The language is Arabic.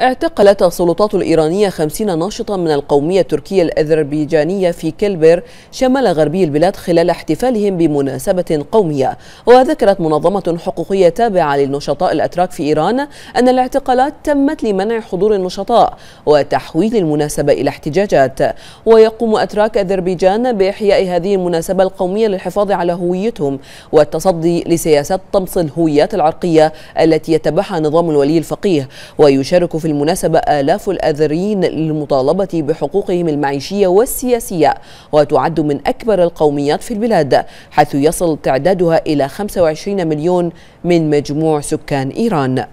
اعتقلت السلطات الإيرانية 50 ناشطا من القومية التركية الأذربيجانية في كلبر شمال غربي البلاد خلال احتفالهم بمناسبة قومية وذكرت منظمة حقوقية تابعة للنشطاء الأتراك في إيران أن الاعتقالات تمت لمنع حضور النشطاء وتحويل المناسبة إلى احتجاجات ويقوم أتراك أذربيجان بإحياء هذه المناسبة القومية للحفاظ على هويتهم والتصدي لسياسات طمس الهويات العرقية التي يتبعها نظام الولي الفقيه ويشارك في المناسبة آلاف الآذريين للمطالبة بحقوقهم المعيشية والسياسية وتعد من أكبر القوميات في البلاد حيث يصل تعدادها إلى 25 مليون من مجموع سكان إيران